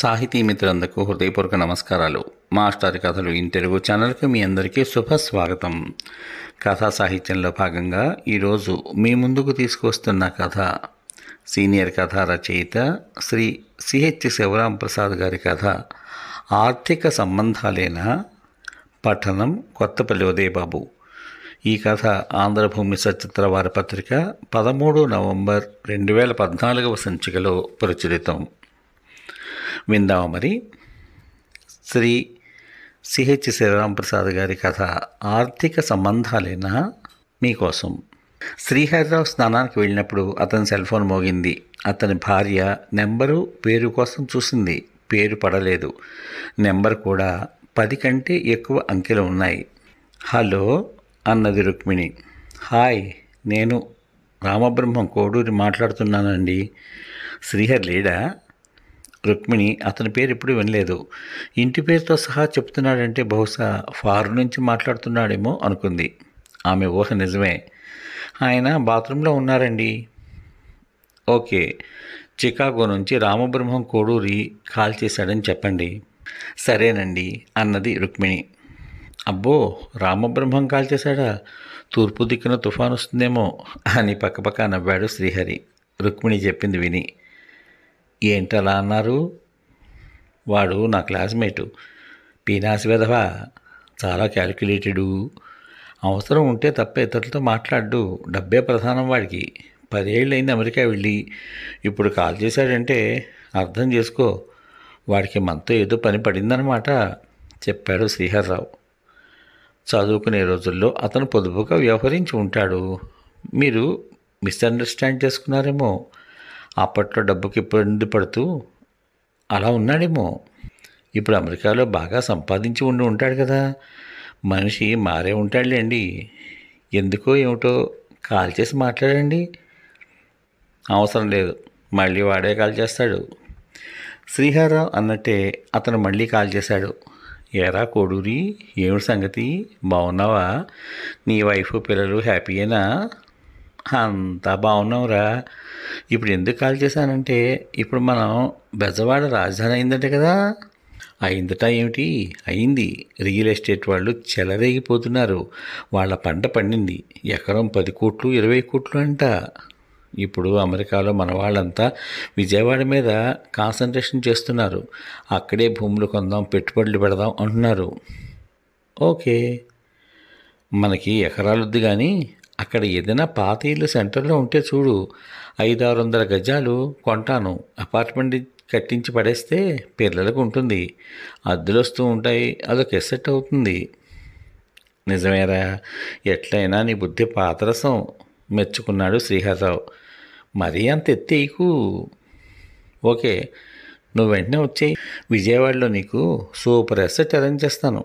సాహితీ మిత్రులందరికీ హృదయపూర్వక నమస్కారాలు మాస్టర్ కథలు ఇన్ తెలుగు ఛానల్కి మీ అందరికీ శుభస్వాగతం కథా సాహిత్యంలో భాగంగా ఈరోజు మీ ముందుకు తీసుకొస్తున్న కథ సీనియర్ కథా రచయిత శ్రీ సిహెచ్ శివరాం ప్రసాద్ గారి కథ ఆర్థిక సంబంధాలేనా పఠనం కొత్తపల్లి ఉదయబాబు ఈ కథ ఆంధ్రభూమి సచిత్ర వార పత్రిక పదమూడు నవంబర్ రెండు వేల పద్నాలుగవ సంచికలో ప్రచురితం విందాము మరి శ్రీ సిహెచ్ శ్రీరామప్రసాద్ గారి కథ ఆర్థిక సంబంధాలేనా మీకోసం శ్రీహరిరావు స్నానానికి వెళ్ళినప్పుడు అతని సెల్ ఫోన్ మోగింది అతని భార్య నెంబరు పేరు కోసం చూసింది పేరు పడలేదు నెంబర్ కూడా పది కంటే ఎక్కువ అంకెలు ఉన్నాయి హలో అన్నది రుక్మిణి హాయ్ నేను రామబ్రహ్మం కోడూరి మాట్లాడుతున్నానండి శ్రీహర్ లేడా రుక్మిణి అతని పేరు ఎప్పుడు వినలేదు ఇంటి పేరుతో సహా చెప్తున్నాడంటే బహుశా ఫారు నుంచి మాట్లాడుతున్నాడేమో అనుకుంది ఆమె ఊహ నిజమే ఆయన బాత్రూంలో ఉన్నారండి ఓకే చికాగో నుంచి రామబ్రహ్మం కోడూరి కాల్ చేశాడని చెప్పండి సరేనండి అన్నది రుక్మిణి అబ్బో రామబ్రహ్మం కాల్ చేశాడా తూర్పు దిక్కున తుఫాను వస్తుందేమో అని పక్కపక్క నవ్వాడు శ్రీహరి రుక్మిణి చెప్పింది విని ఏంటలా అన్నారు వాడు నా క్లాస్మేటు పీనాసి విధవ చాలా క్యాలిక్యులేటెడు అవసరం ఉంటే తప్ప ఇతరులతో మాట్లాడు డబ్బే ప్రధానం వాడికి అయింది అమెరికా వెళ్ళి ఇప్పుడు కాల్ చేశాడంటే అర్థం చేసుకో వాడికి మనతో ఏదో పని పడిందనమాట చెప్పాడు శ్రీహర్రావు చదువుకునే రోజుల్లో అతను పొదుపుగా వ్యవహరించి ఉంటాడు మీరు మిస్అండర్స్టాండ్ చేసుకున్నారేమో అప్పట్లో డబ్బుకి ఇబ్బంది పడుతూ అలా ఉన్నాడేమో ఇప్పుడు అమెరికాలో బాగా సంపాదించి ఉండి ఉంటాడు కదా మనిషి మారే ఉంటాడులేండి ఎందుకో ఏమిటో కాల్ చేసి మాట్లాడండి అవసరం లేదు మళ్ళీ వాడే కాల్ చేస్తాడు శ్రీహారావు అన్నట్టే అతను మళ్ళీ కాల్ చేశాడు ఏరా కోడూరి ఏమిటి సంగతి బాగున్నావా నీ వైఫ్ పిల్లలు హ్యాపీ అయినా అంతా బాగున్నావురా ఇప్పుడు ఎందుకు కాల్ చేశానంటే ఇప్పుడు మనం బెజవాడ రాజధాని అయిందంట కదా అయిందట ఏమిటి అయింది రియల్ ఎస్టేట్ వాళ్ళు చెలరేగిపోతున్నారు వాళ్ళ పంట పండింది ఎకరం పది కోట్లు ఇరవై కోట్లు అంట ఇప్పుడు అమెరికాలో మన వాళ్ళంతా విజయవాడ మీద కాన్సన్ట్రేషన్ చేస్తున్నారు అక్కడే భూములు కొందాం పెట్టుబడులు పెడదాం అంటున్నారు ఓకే మనకి వద్దు కానీ అక్కడ ఏదైనా పాత ఇల్లు సెంటర్లో ఉంటే చూడు ఐదు ఆరు వందల గజాలు కొంటాను అపార్ట్మెంట్ కట్టించి పడేస్తే పిల్లలకు ఉంటుంది అద్దెలు వస్తూ ఉంటాయి అదొక ఎసెట్ అవుతుంది నిజమేరా ఎట్లయినా నీ బుద్ధి పాతరసం మెచ్చుకున్నాడు శ్రీహరరావు మరీ అంత ఎత్తేయకు ఓకే నువ్వు వెంటనే వచ్చేయి విజయవాడలో నీకు సూపర్ ఎసెట్ అరేంజ్ చేస్తాను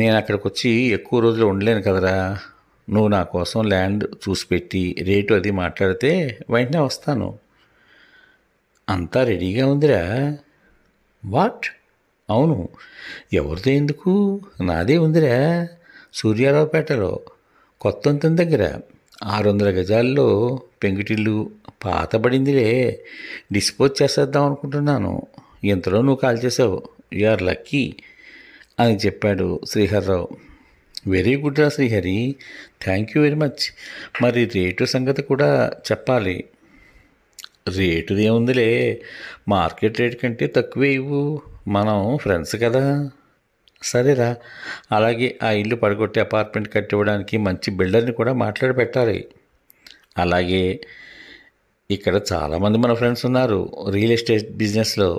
నేను అక్కడికి వచ్చి ఎక్కువ రోజులు ఉండలేను కదరా నువ్వు నా కోసం ల్యాండ్ చూసిపెట్టి రేటు అది మాట్లాడితే వెంటనే వస్తాను అంతా రెడీగా ఉందిరా వాట్ అవును ఎవరితో ఎందుకు నాదే ఉందిరా సూర్యారావుపేటలో కొత్త కొత్తంతం దగ్గర ఆరు వందల గజాల్లో పెంకుటిల్లు పాతబడిందిలే డిస్పోజ్ చేసేద్దాం అనుకుంటున్నాను ఇంతలో నువ్వు కాల్ చేసావు యు ఆర్ లక్కీ అని చెప్పాడు శ్రీహర్రావు వెరీ గుడ్ రా Srihari thank you very much మరి రేటు సంగతి కూడా చెప్పాలి రేటుది ఏముందిలే మార్కెట్ రేట్ కంటే తక్కువే ఇవ్వు మనం ఫ్రెండ్స్ కదా సరేరా అలాగే ఆ ఇల్లు పడగొట్టి అపార్ట్మెంట్ కట్టివ్వడానికి మంచి బిల్డర్ని కూడా మాట్లాడి పెట్టాలి అలాగే ఇక్కడ చాలామంది మన ఫ్రెండ్స్ ఉన్నారు రియల్ ఎస్టేట్ బిజినెస్లో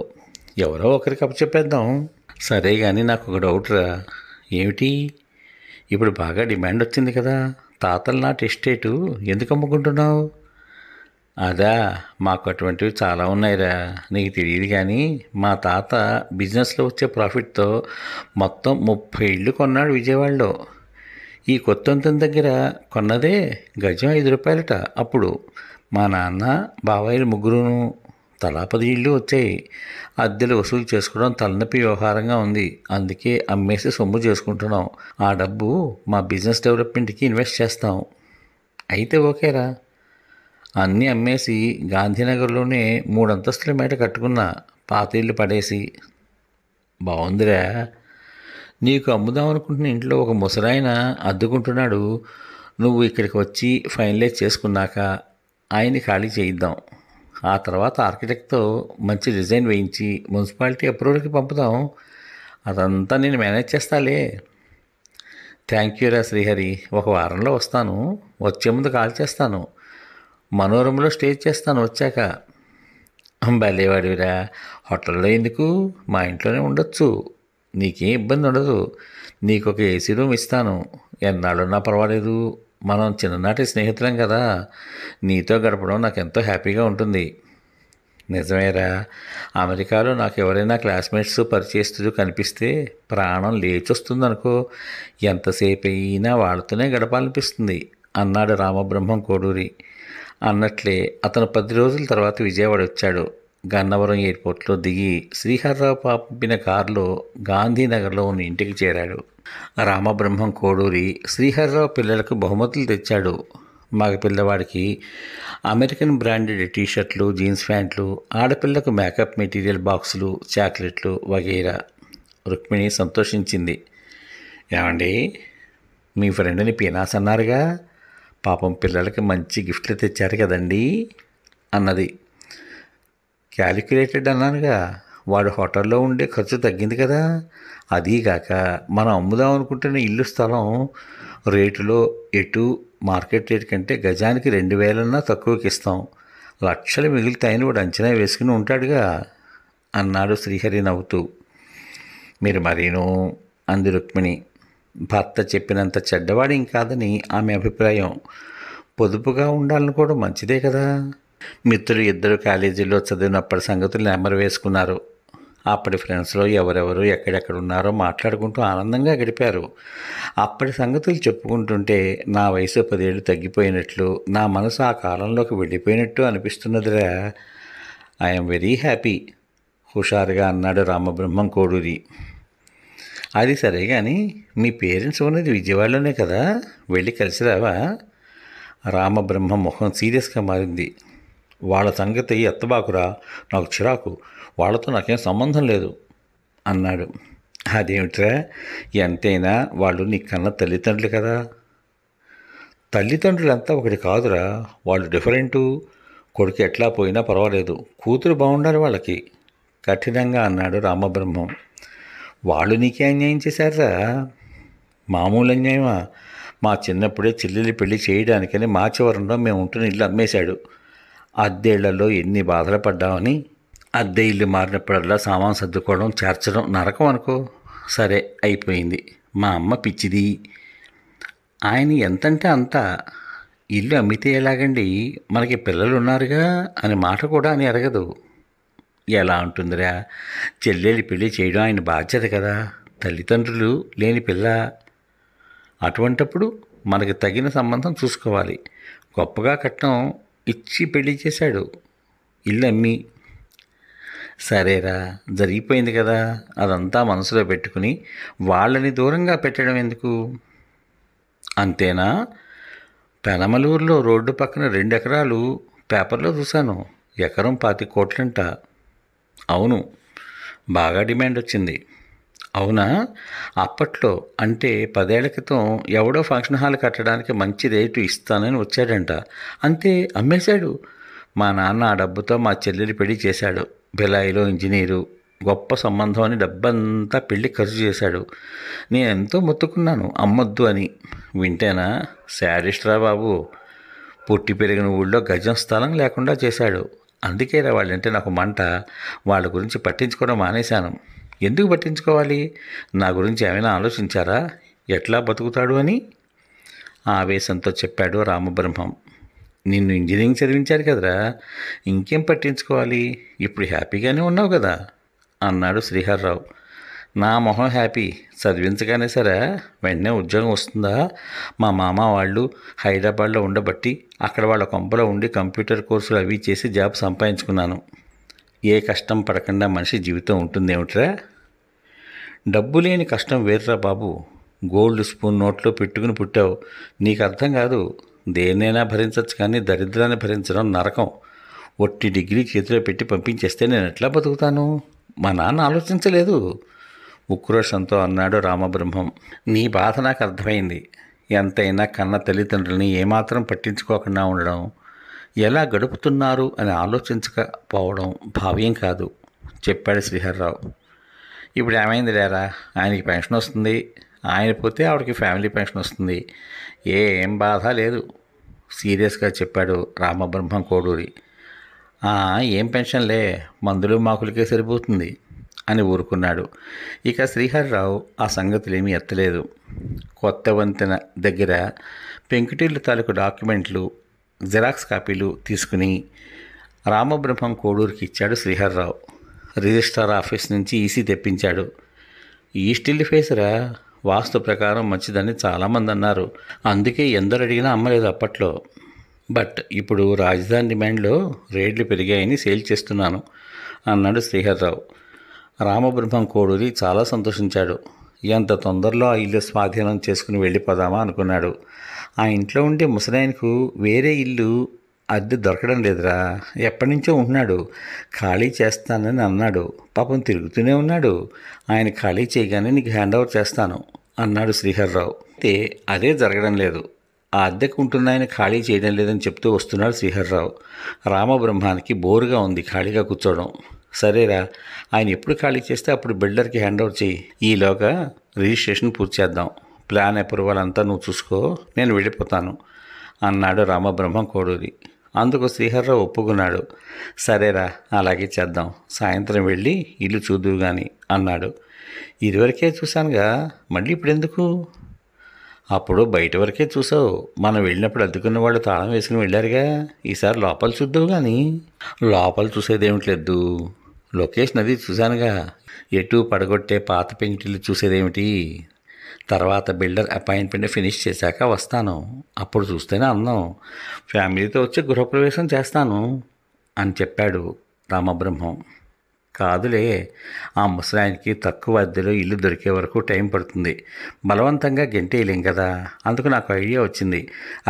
ఎవరో ఒకరికి అప్పచెప్పేద్దాం సరే కానీ నాకు ఒక డౌట్ రా ఏమిటి ఇప్పుడు బాగా డిమాండ్ వచ్చింది కదా తాతల నాటి ఎస్టేటు ఎందుకు అమ్ముకుంటున్నావు అదా మాకు అటువంటివి చాలా ఉన్నాయిరా నీకు తెలియదు కానీ మా తాత బిజినెస్లో వచ్చే ప్రాఫిట్తో మొత్తం ముప్పై ఇళ్ళు కొన్నాడు విజయవాడలో ఈ కొత్తంతం దగ్గర కొన్నదే గజం ఐదు రూపాయలట అప్పుడు మా నాన్న బాబాయిలు ముగ్గురును తలా పది ఇళ్ళు వచ్చాయి అద్దెలు వసూలు చేసుకోవడం తలనొప్పి వ్యవహారంగా ఉంది అందుకే అమ్మేసి సొమ్ము చేసుకుంటున్నాం ఆ డబ్బు మా బిజినెస్ డెవలప్మెంట్కి ఇన్వెస్ట్ చేస్తాం అయితే ఓకేరా అన్నీ అమ్మేసి గాంధీనగర్లోనే మూడంతస్తుల మేట కట్టుకున్న పాత ఇల్లు పడేసి బాగుందిరా నీకు అమ్ముదాం అనుకుంటున్న ఇంట్లో ఒక ముసరాయన అద్దుకుంటున్నాడు నువ్వు ఇక్కడికి వచ్చి ఫైనలైజ్ చేసుకున్నాక ఆయన్ని ఖాళీ చేయిద్దాం ఆ తర్వాత ఆర్కిటెక్ట్తో మంచి డిజైన్ వేయించి మున్సిపాలిటీ అప్రూవల్కి పంపుదాం అదంతా నేను మేనేజ్ చేస్తాలే థ్యాంక్ యూ రా శ్రీహరి ఒక వారంలో వస్తాను వచ్చే ముందు కాల్ చేస్తాను మనోరంలో స్టే చేస్తాను వచ్చాక భలేవాడివిరా హోటల్లో ఎందుకు మా ఇంట్లోనే ఉండొచ్చు నీకేం ఇబ్బంది ఉండదు నీకు ఒక ఏసీ రూమ్ ఇస్తాను ఎన్నాళ్ళున్నా పర్వాలేదు మనం చిన్ననాటి స్నేహితులం కదా నీతో గడపడం నాకు ఎంతో హ్యాపీగా ఉంటుంది నిజమేరా అమెరికాలో నాకు ఎవరైనా క్లాస్మేట్స్ పరిచయస్తులు కనిపిస్తే ప్రాణం వస్తుంది అనుకో ఎంతసేపు అయినా వాళ్ళతోనే గడపాలనిపిస్తుంది అన్నాడు రామబ్రహ్మం కోడూరి అన్నట్లే అతను పది రోజుల తర్వాత విజయవాడ వచ్చాడు గన్నవరం ఎయిర్పోర్ట్లో దిగి శ్రీహర్రావు పంపిన కారులో గాంధీనగర్లో ఉన్న ఇంటికి చేరాడు రామబ్రహ్మం కోడూరి శ్రీహరిరావు పిల్లలకు బహుమతులు తెచ్చాడు మగ పిల్లవాడికి అమెరికన్ బ్రాండెడ్ టీషర్ట్లు జీన్స్ ప్యాంట్లు ఆడపిల్లకు మేకప్ మెటీరియల్ బాక్సులు చాక్లెట్లు వగైరా రుక్మిణి సంతోషించింది ఏమండి మీ ఫ్రెండ్ని పీనాస్ అన్నారుగా పాపం పిల్లలకి మంచి గిఫ్ట్లు తెచ్చారు కదండి అన్నది క్యాలిక్యులేటెడ్ అన్నానుగా వాడు హోటల్లో ఉండే ఖర్చు తగ్గింది కదా అదీగాక మనం అమ్ముదాం అనుకుంటున్న ఇల్లు స్థలం రేటులో ఎటు మార్కెట్ రేట్ కంటే గజానికి రెండు వేలన్నా తక్కువకి ఇస్తాం లక్షలు మిగులుతాయని వాడు అంచనా వేసుకుని ఉంటాడుగా అన్నాడు శ్రీహరి నవ్వుతూ మీరు మరీను అంది రుక్మిణి భర్త చెప్పినంత చెడ్డవాడు కాదని ఆమె అభిప్రాయం పొదుపుగా ఉండాలని కూడా మంచిదే కదా మిత్రులు ఇద్దరు కాలేజీలో చదివినప్పటి సంగతులు నెమరు వేసుకున్నారు అప్పటి ఫ్రెండ్స్లో ఎవరెవరు ఎక్కడెక్కడ ఉన్నారో మాట్లాడుకుంటూ ఆనందంగా గడిపారు అప్పటి సంగతులు చెప్పుకుంటుంటే నా వయసు పదేళ్ళు తగ్గిపోయినట్లు నా మనసు ఆ కాలంలోకి వెళ్ళిపోయినట్టు అనిపిస్తున్నదిరా ఐఎమ్ వెరీ హ్యాపీ హుషారుగా అన్నాడు రామబ్రహ్మం కోడూరి అది సరే కానీ మీ పేరెంట్స్ ఉన్నది విజయవాడలోనే కదా వెళ్ళి కలిసి రావా రామబ్రహ్మ ముఖం సీరియస్గా మారింది వాళ్ళ సంగతి ఎత్తబాకురా నాకు చిరాకు వాళ్ళతో నాకేం సంబంధం లేదు అన్నాడు అదేమిట్రా ఎంతైనా వాళ్ళు నీ కన్న తల్లిదండ్రులు కదా తల్లిదండ్రులు అంతా ఒకటి కాదురా వాళ్ళు డిఫరెంటు కొడుకు ఎట్లా పోయినా పర్వాలేదు కూతురు బాగుండాలి వాళ్ళకి కఠినంగా అన్నాడు రామబ్రహ్మం వాళ్ళు నీకే అన్యాయం చేశారా మామూలు అన్యాయమా మా చిన్నప్పుడే చెల్లెలు పెళ్లి చేయడానికని మా చివరంలో మేము ఉంటున్న ఇల్లు అమ్మేశాడు అద్దెళ్లలో ఎన్ని బాధలు పడ్డామని అద్దె ఇల్లు మారినప్పుడల్లా సామాన్ సర్దుకోవడం చేర్చడం నరకం అనుకో సరే అయిపోయింది మా అమ్మ పిచ్చిది ఆయన ఎంతంటే అంత ఇల్లు అమ్మితే ఎలాగండి మనకి పిల్లలు ఉన్నారుగా అనే మాట కూడా అని అరగదు ఎలా ఉంటుందిరా చెల్లెలి పెళ్ళి చేయడం ఆయన బాధ్యత కదా తల్లిదండ్రులు లేని పిల్ల అటువంటప్పుడు మనకు తగిన సంబంధం చూసుకోవాలి గొప్పగా కట్టడం ఇచ్చి పెళ్లి చేశాడు ఇల్లు అమ్మి సరేరా జరిగిపోయింది కదా అదంతా మనసులో పెట్టుకుని వాళ్ళని దూరంగా పెట్టడం ఎందుకు అంతేనా పెనమలూరులో రోడ్డు పక్కన రెండు ఎకరాలు పేపర్లో చూశాను ఎకరం పాతి కోట్లంట అవును బాగా డిమాండ్ వచ్చింది అవునా అప్పట్లో అంటే పదేళ్ల క్రితం ఎవడో ఫంక్షన్ హాల్ కట్టడానికి మంచి రేటు ఇస్తానని వచ్చాడంట అంతే అమ్మేశాడు మా నాన్న ఆ డబ్బుతో మా చెల్లెలు పెళ్లి చేశాడు బిలాయిలో ఇంజనీరు గొప్ప సంబంధం అని డబ్బంతా పెళ్లి ఖర్చు చేశాడు నేను ఎంతో మొత్తుకున్నాను అమ్మొద్దు అని వింటేనా శాడిస్ట్రా బాబు పుట్టి పెరిగిన ఊళ్ళో గజం స్థలం లేకుండా చేశాడు అందుకేరా వాళ్ళంటే నాకు మంట వాళ్ళ గురించి పట్టించుకోవడం మానేశాను ఎందుకు పట్టించుకోవాలి నా గురించి ఏమైనా ఆలోచించారా ఎట్లా బతుకుతాడు అని ఆవేశంతో చెప్పాడు రామబ్రహ్మం నిన్ను ఇంజనీరింగ్ చదివించారు కదరా ఇంకేం పట్టించుకోవాలి ఇప్పుడు హ్యాపీగానే ఉన్నావు కదా అన్నాడు శ్రీహర్రావు నా మొహం హ్యాపీ చదివించగానే సరే వెంటనే ఉద్యోగం వస్తుందా మా మామ వాళ్ళు హైదరాబాద్లో ఉండబట్టి అక్కడ వాళ్ళ కొంపలో ఉండి కంప్యూటర్ కోర్సులు అవి చేసి జాబ్ సంపాదించుకున్నాను ఏ కష్టం పడకుండా మనిషి జీవితం ఉంటుందేమిట్రా డబ్బు లేని కష్టం వేర్రా బాబు గోల్డ్ స్పూన్ నోట్లో పెట్టుకుని పుట్టావు నీకు అర్థం కాదు దేన్నైనా భరించవచ్చు కానీ దరిద్రాన్ని భరించడం నరకం ఒట్టి డిగ్రీ చేతిలో పెట్టి పంపించేస్తే నేను ఎట్లా బతుకుతాను మా నాన్న ఆలోచించలేదు ఉక్రోషంతో అన్నాడు రామబ్రహ్మం నీ బాధ నాకు అర్థమైంది ఎంతైనా కన్న తల్లిదండ్రులని ఏమాత్రం పట్టించుకోకుండా ఉండడం ఎలా గడుపుతున్నారు అని ఆలోచించకపోవడం భావ్యం కాదు చెప్పాడు శ్రీహర్రావు ఇప్పుడు ఏమైంది లేరా ఆయనకి పెన్షన్ వస్తుంది ఆయన పోతే ఆవిడకి ఫ్యామిలీ పెన్షన్ వస్తుంది ఏం బాధ లేదు సీరియస్గా చెప్పాడు రామబ్రహ్మం కోడూరి ఏం పెన్షన్లే మందులు మాకులకే సరిపోతుంది అని ఊరుకున్నాడు ఇక శ్రీహరిరావు ఆ సంగతులేమీ ఎత్తలేదు కొత్త వంతెన దగ్గర పెంకుటిల్లు తాలూకు డాక్యుమెంట్లు జిరాక్స్ కాపీలు తీసుకుని రామబ్రహ్మం కోడూరికి ఇచ్చాడు శ్రీహరిరావు రిజిస్ట్రార్ ఆఫీస్ నుంచి ఈసీ తెప్పించాడు ఈ స్టిల్ ఫేసరా వాస్తు ప్రకారం మంచిదని చాలామంది అన్నారు అందుకే ఎందరు అడిగినా అమ్మలేదు అప్పట్లో బట్ ఇప్పుడు రాజధాని డిమాండ్లో రేట్లు పెరిగాయని సేల్ చేస్తున్నాను అన్నాడు శ్రీహర్రావు రామబ్రహ్మం కోడూరి చాలా సంతోషించాడు ఎంత తొందరలో ఆ ఇల్లు స్వాధీనం చేసుకుని వెళ్ళిపోదామా అనుకున్నాడు ఆ ఇంట్లో ఉండే ముసలాయనకు వేరే ఇల్లు అద్దె దొరకడం లేదురా ఎప్పటి నుంచో ఉంటున్నాడు ఖాళీ చేస్తానని అన్నాడు పాపం తిరుగుతూనే ఉన్నాడు ఆయన ఖాళీ చేయగానే నీకు హ్యాండ్ ఓవర్ చేస్తాను అన్నాడు శ్రీహర్రావు అయితే అదే జరగడం లేదు ఆ అద్దెకు ఉంటున్న ఆయన ఖాళీ చేయడం లేదని చెప్తూ వస్తున్నాడు శ్రీహర్రావు రామబ్రహ్మానికి బోరుగా ఉంది ఖాళీగా కూర్చోవడం సరేరా ఆయన ఎప్పుడు ఖాళీ చేస్తే అప్పుడు బిల్డర్కి హ్యాండ్ ఓవర్ చేయి ఈలోగా రిజిస్ట్రేషన్ పూర్తి చేద్దాం ప్లాన్ అప్రూవల్ అంతా నువ్వు చూసుకో నేను వెళ్ళిపోతాను అన్నాడు రామబ్రహ్మ కోడూరి అందుకు శ్రీహర్రావు ఒప్పుకున్నాడు సరేరా అలాగే చేద్దాం సాయంత్రం వెళ్ళి ఇల్లు చూదువు కానీ అన్నాడు ఇదివరకే చూశానుగా మళ్ళీ ఇప్పుడు ఎందుకు అప్పుడు బయట వరకే చూసావు మనం వెళ్ళినప్పుడు అద్దుకున్న వాళ్ళు తాళం వేసుకుని వెళ్ళారుగా ఈసారి లోపల చూద్దావు కానీ లోపల చూసేదేమిట్లేదు లొకేషన్ అది చూశానుగా ఎటు పడగొట్టే పాత పెంకిటిల్లు చూసేదేమిటి తర్వాత బిల్డర్ అపాయింట్మెంట్ ఫినిష్ చేశాక వస్తాను అప్పుడు చూస్తేనే అందం ఫ్యామిలీతో వచ్చి గృహప్రవేశం చేస్తాను అని చెప్పాడు రామబ్రహ్మం కాదులే ఆ ముసలాయనికి తక్కువ అద్దెలో ఇల్లు దొరికే వరకు టైం పడుతుంది బలవంతంగా గెంటేయలేం కదా అందుకు నాకు ఐడియా వచ్చింది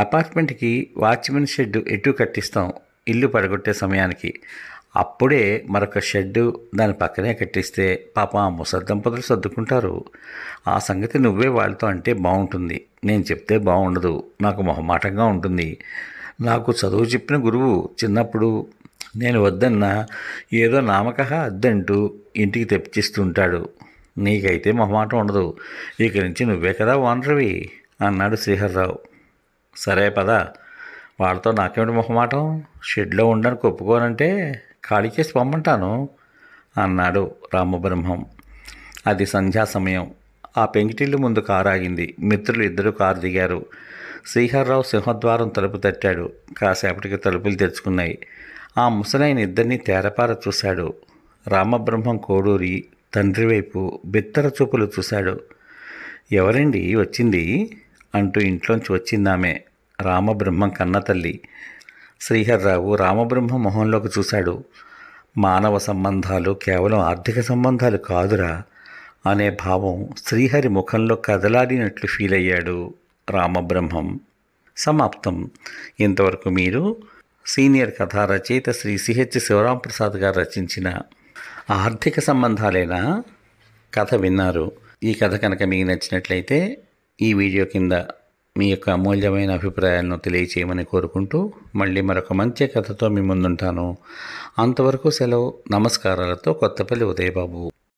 అపార్ట్మెంట్కి వాచ్మెన్ షెడ్ ఎటు కట్టిస్తాం ఇల్లు పడగొట్టే సమయానికి అప్పుడే మరొక షెడ్డు దాని పక్కనే కట్టిస్తే పాప ఆ ముసద్దంపతులు సర్దుకుంటారు ఆ సంగతి నువ్వే వాళ్ళతో అంటే బాగుంటుంది నేను చెప్తే బాగుండదు నాకు మొహమాటంగా ఉంటుంది నాకు చదువు చెప్పిన గురువు చిన్నప్పుడు నేను వద్దన్న ఏదో నామక అద్దంటూ ఇంటికి తెప్పిస్తుంటాడు నీకైతే మొహమాటం ఉండదు ఇక నుంచి నువ్వే కదా ఓనర్వి అన్నాడు శ్రీహర్రావు సరే పదా వాళ్ళతో నాకేమిటి మొహమాటం షెడ్లో ఉండడానికి ఒప్పుకోనంటే ఖాళీ చేసి పంపంటాను అన్నాడు రామబ్రహ్మం అది సంధ్యా సమయం ఆ పెంకిటిల్లు ముందు కారు ఆగింది మిత్రులు ఇద్దరు కారు దిగారు శ్రీహర్రావు సింహద్వారం తలుపు తట్టాడు కాసేపటికి తలుపులు తెచ్చుకున్నాయి ఆ ముసలైన ఇద్దరిని తేరపార చూశాడు రామబ్రహ్మం కోడూరి తండ్రి వైపు బిత్తర చూపులు చూశాడు ఎవరండి వచ్చింది అంటూ ఇంట్లోంచి వచ్చిందామె రామబ్రహ్మం కన్నతల్లి తల్లి శ్రీహర్రావు రామబ్రహ్మ మొహంలోకి చూశాడు మానవ సంబంధాలు కేవలం ఆర్థిక సంబంధాలు కాదురా అనే భావం శ్రీహరి ముఖంలో కదలాడినట్లు ఫీల్ అయ్యాడు రామబ్రహ్మం సమాప్తం ఇంతవరకు మీరు సీనియర్ కథా రచయిత శ్రీ సిహెచ్ శివరాం ప్రసాద్ గారు రచించిన ఆర్థిక సంబంధాలైన కథ విన్నారు ఈ కథ కనుక మీకు నచ్చినట్లయితే ఈ వీడియో కింద మీ యొక్క అమూల్యమైన అభిప్రాయాలను తెలియచేయమని కోరుకుంటూ మళ్ళీ మరొక మంచి కథతో మీ ముందుంటాను అంతవరకు సెలవు నమస్కారాలతో కొత్తపల్లి ఉదయబాబు